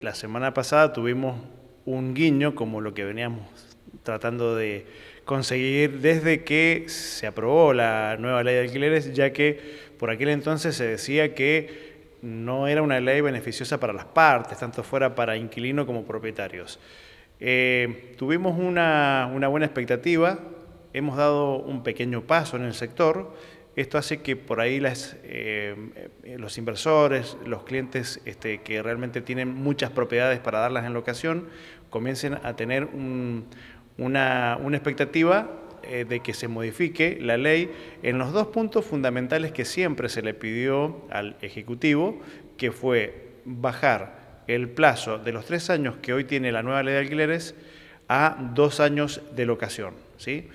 La semana pasada tuvimos un guiño como lo que veníamos tratando de conseguir desde que se aprobó la nueva ley de alquileres, ya que por aquel entonces se decía que no era una ley beneficiosa para las partes, tanto fuera para inquilino como propietarios. Eh, tuvimos una, una buena expectativa, hemos dado un pequeño paso en el sector esto hace que por ahí eh, los inversores, los clientes este, que realmente tienen muchas propiedades para darlas en locación, comiencen a tener una, expectativa eh, de que se modifique la ley en los dos puntos fundamentales que siempre se le pidió al Ejecutivo, que fue bajar el plazo de los tres años que hoy tiene la nueva ley de alquileres a dos años de locación. ¿sí?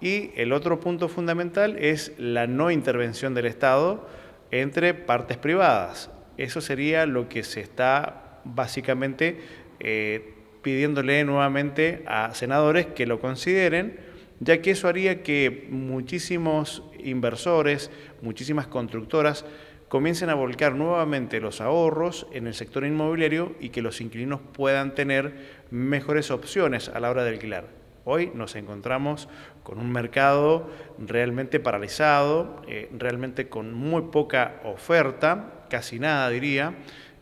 Y el otro punto fundamental es la no intervención del Estado entre partes privadas. Eso sería lo que se está básicamente eh, pidiéndole nuevamente a senadores que lo consideren, ya que eso haría que muchísimos inversores, muchísimas constructoras, comiencen a volcar nuevamente los ahorros en el sector inmobiliario y que los inquilinos puedan tener mejores opciones a la hora de alquilar. Hoy nos encontramos con un mercado realmente paralizado, eh, realmente con muy poca oferta, casi nada diría,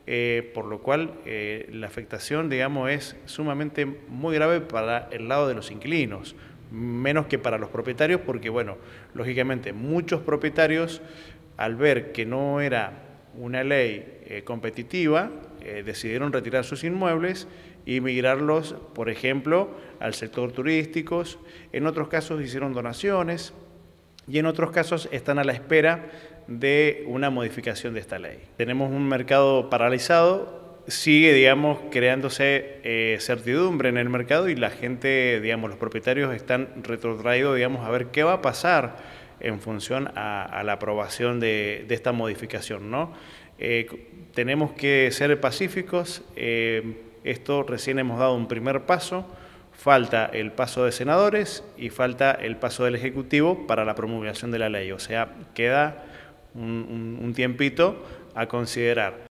eh, por lo cual eh, la afectación, digamos, es sumamente muy grave para el lado de los inquilinos, menos que para los propietarios, porque, bueno, lógicamente muchos propietarios, al ver que no era una ley competitiva, eh, decidieron retirar sus inmuebles y migrarlos, por ejemplo, al sector turístico. En otros casos hicieron donaciones y en otros casos están a la espera de una modificación de esta ley. Tenemos un mercado paralizado, sigue, digamos, creándose eh, certidumbre en el mercado y la gente, digamos, los propietarios están retrotraídos, digamos, a ver qué va a pasar en función a, la aprobación de, de esta modificación, ¿no? Eh, tenemos que ser pacíficos, eh, esto recién hemos dado un primer paso, falta el paso de senadores y falta el paso del Ejecutivo para la promulgación de la ley, o sea, queda un tiempito a considerar.